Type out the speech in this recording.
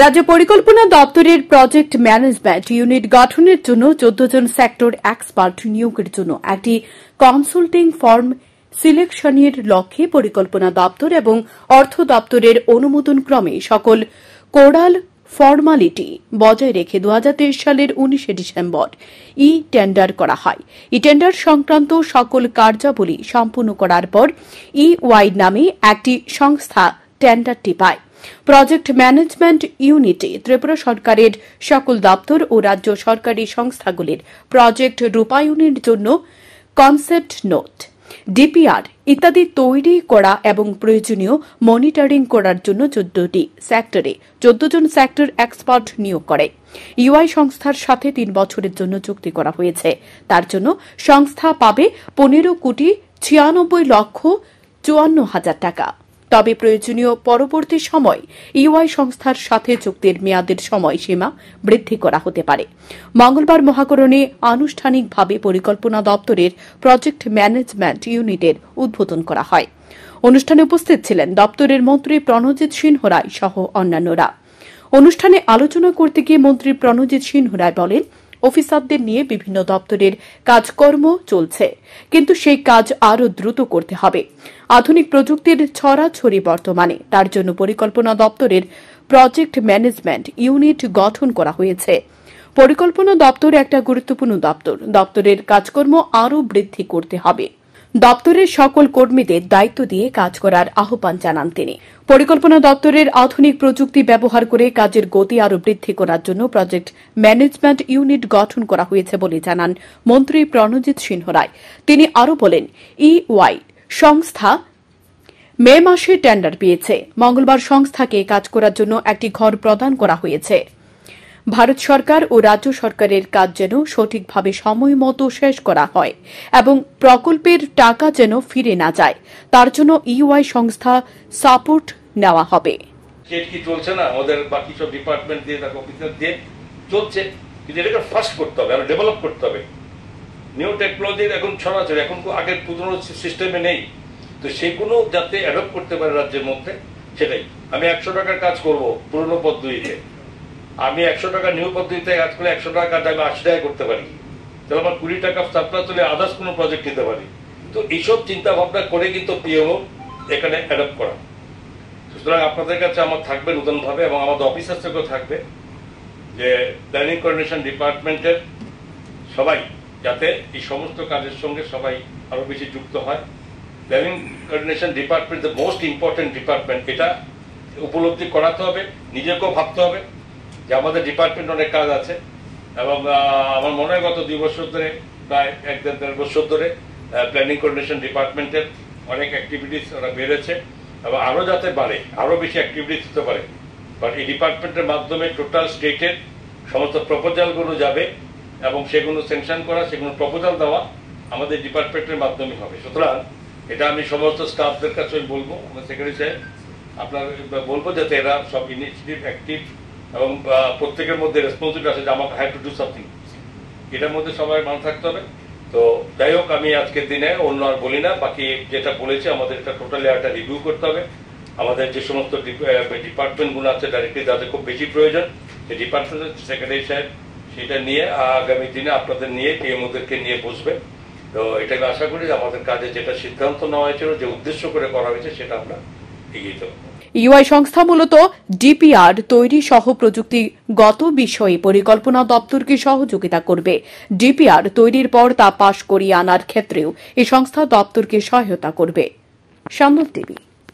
রাজ্য পরিকল্পনা দপ্তরের প্রজেক্ট ম্যানেজমেন্ট ইউনিট গঠনের জন্য চোদ্দ জন সেক্টর এক্সপার্ট নিয়োগের জন্য একটি কনসুলটিং ফর্ম সিলেকশনের লক্ষ্যে পরিকল্পনা দপ্তর এবং অর্থ দপ্তরের অনুমোদন ক্রমে সকল কোরাল ফর্মালিটি বজায় রেখে দু সালের উনিশে ডিসেম্বর ই টেন্ডার করা হয় ই টেন্ডার সংক্রান্ত সকল কার্যাবলী সম্পূর্ণ করার পর ই e ওয়াই নামে একটি সংস্থা টেন্ডারটি পায় প্রজেক্ট ম্যানেজমেন্ট ইউনিটে ত্রিপুরা সরকারের সকল দপ্তর ও রাজ্য সরকারি সংস্থাগুলির প্রজেক্ট রূপায়ণের জন্য কনসেপ্ট নোট ডিপিআর ইত্যাদি তৈরি করা এবং প্রয়োজনীয় মনিটরিং করার জন্য চোদ্দটি সেক্টরে চোদ্দ জন সেক্টর এক্সপার্ট নিয়োগ করে ইউআই সংস্থার সাথে তিন বছরের জন্য চুক্তি করা হয়েছে তার জন্য সংস্থা পাবে পনেরো কোটি ছিয়ানব্বই লক্ষ চুয়ান্ন হাজার টাকা তবে প্রয়োজনীয় পরবর্তী সময় ইউআই সংস্থার সাথে চুক্তির মেয়াদের সময়সীমা বৃদ্ধি করা হতে পারে মঙ্গলবার মহাকরণে আনুষ্ঠানিকভাবে পরিকল্পনা দপ্তরের প্রজেক্ট ম্যানেজমেন্ট ইউনিটের উদ্বোধন করা হয় অনুষ্ঠানে উপস্থিত ছিলেন দপ্তরের মন্ত্রী প্রণজিৎ সিংহ রায় সহ অন্যান্যরা অনুষ্ঠানে আলোচনা করতে গিয়ে মন্ত্রী প্রণজিৎ সিংহ রায় বলেন অফিসারদের নিয়ে বিভিন্ন দপ্তরের কাজকর্ম চলছে কিন্তু সেই কাজ আরও দ্রুত করতে হবে আধুনিক প্রযুক্তির ছড়াছড়ি বর্তমানে তার জন্য পরিকল্পনা দপ্তরের প্রজেক্ট ম্যানেজমেন্ট ইউনিট গঠন করা হয়েছে পরিকল্পনা দপ্তর একটা গুরুত্বপূর্ণ দপ্তর দপ্তরের কাজকর্ম আরও বৃদ্ধি করতে হবে দপ্তরের সকল কর্মীদের দায়িত্ব দিয়ে কাজ করার আহ্বান জানান তিনি পরিকল্পনা দপ্তরের আধুনিক প্রযুক্তি ব্যবহার করে কাজের গতি আরও বৃদ্ধি করার জন্য প্রজেক্ট ম্যানেজমেন্ট ইউনিট গঠন করা হয়েছে বলে জানান মন্ত্রী প্রণজিৎ সিংহ রায় তিনি আরও বলেন ইওয়াই সংস্থা মে মাসে টেন্ডার পেয়েছে মঙ্গলবার সংস্থাকে কাজ করার জন্য একটি ঘর প্রদান করা হয়েছে ভারত সরকার ও রাজ্য সরকারের কাজ যেন সঠিকভাবে সময় মতো শেষ করা হয় এবং প্রকল্পের টাকা যেন ফিরে না যায় তার জন্য ইউআই সংস্থা সাপোর্ট নেওয়া হবে কি চলছে না ওদের বাকি সব ডিপার্টমেন্ট দিয়ে তাকে অফিসার দিয়ে চলছে কিন্তু এটাকে ফার্স্ট করতে হবে আর ডেভেলপ করতে হবে নিউ টেকনোলজির এখন ছড়াছড়ি এখন আগের পুরনো সিস্টেমে নেই তো সেগুলো যাতে অ্যাডপ্ট করতে পারে রাজ্যের মধ্যে সেটাই আমি একশো টাকার কাজ করব পুরনো পদ্ধতিতে আমি একশো টাকা নিউ পদ্ধতিতে কাজ করে একশো টাকা কাজ আমি আশি টাকা করতে পারি তাহলে আমার কুড়ি টাকা সাপ্লাস চলে আদার্স কোনো প্রজেক্ট নিতে পারি তো এইসব চিন্তা ভাবনা করে কিন্তু পিএমও এখানে অ্যাডপ্ট করা সুতরাং আপনাদের কাছে আমার থাকবে নতুনভাবে এবং আমাদের অফিসার থেকেও থাকবে যে প্ল্যানিং কোঅর্ডিনেশন ডিপার্টমেন্টের সবাই যাতে এই সমস্ত কাজের সঙ্গে সবাই আরও বেশি যুক্ত হয় planning coordination department the most important department এটা উপলব্ধি করাতে হবে নিজেকেও ভাবতে হবে যে আমাদের ডিপার্টমেন্ট অনেক কাজ আছে এবং আমার মনে হয় গত দুই বছর ধরে প্রায় এক দেড় দেড় বছর ধরে প্ল্যানিং কোর্ডিনেশন ডিপার্টমেন্টের অনেক অ্যাক্টিভিটিস ওরা বেড়েছে এবং আরও যাতে বাড়ে আরও বেশি অ্যাক্টিভিটিস হতে পারে বাট এই ডিপার্টমেন্টের মাধ্যমে টোটাল স্টেটের সমস্ত প্রপোজালগুলো যাবে এবং সেগুলো স্যাংশন করা সেগুলো প্রপোজাল দেওয়া আমাদের ডিপার্টমেন্টের মাধ্যমে হবে সুতরাং এটা আমি সমস্ত স্টাফদের কাছে বলবো আমার সেক্রেটারি সাহেব আপনার বলবো যাতে এরা সব ইনিশিয়েটিভ অ্যাক্টিভ এবং প্রত্যেকের মধ্যে রেসপন্সিবিলিটি আছে যে আমাকে হ্যাভ টু ডু সামথিং এটার মধ্যে সবাই মান থাকতে হবে তো যাই হোক আমি আজকের দিনে অন্য আর বলি না বাকি যেটা বলেছি আমাদের এটা টোটালি একটা রিভিউ করতে হবে আমাদের যে সমস্ত ডিপার্টমেন্টগুলো আছে ডাইরেক্টলি যাদের খুব বেশি প্রয়োজন সেই ডিপার্টমেন্ট সেক্রেটারি সাহেব সেটা নিয়ে আগামী দিনে আপনাদের নিয়ে পিএমওদেরকে নিয়ে বসবে তো এটাকে আশা করি আমাদের কাজে যেটা সিদ্ধান্ত নেওয়া হয়েছিল যে উদ্দেশ্য করে করা হয়েছে সেটা আমরা এগিয়ে ইউআই সংস্থা মূলত ডিপিআর তৈরি সহ প্রযুক্তিগত বিষয়ে পরিকল্পনা দপ্তরকে সহযোগিতা করবে ডিপিআর তৈরির পর তা পাশ করিয়ে আনার ক্ষেত্রেও এই সংস্থা দপ্তরকে সহায়তা করবে দেবী